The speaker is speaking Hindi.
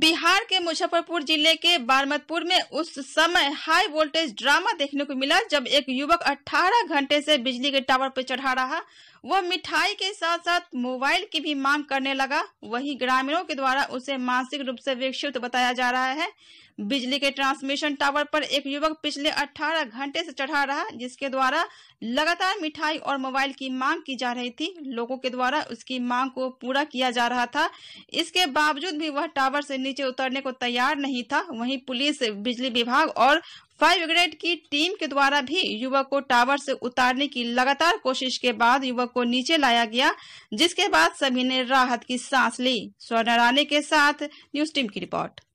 बिहार के मुजफ्फरपुर जिले के बारमतपुर में उस समय हाई वोल्टेज ड्रामा देखने को मिला जब एक युवक 18 घंटे से बिजली के टावर पर चढ़ा रहा वह मिठाई के साथ साथ मोबाइल की भी मांग करने लगा वहीं ग्रामीणों के द्वारा उसे मानसिक रूप से विक्षिप्त बताया जा रहा है बिजली के ट्रांसमिशन टावर पर एक युवक पिछले 18 घंटे से चढ़ा रहा जिसके द्वारा लगातार मिठाई और मोबाइल की मांग की जा रही थी लोगों के द्वारा उसकी मांग को पूरा किया जा रहा था इसके बावजूद भी वह टावर से नीचे उतरने को तैयार नहीं था वहीं पुलिस बिजली विभाग और फायर ब्रिगेड की टीम के द्वारा भी युवक को टावर से उतारने की लगातार कोशिश के बाद युवक को नीचे लाया गया जिसके बाद सभी ने राहत की सांस ली स्वर्ण के साथ न्यूज टीम की रिपोर्ट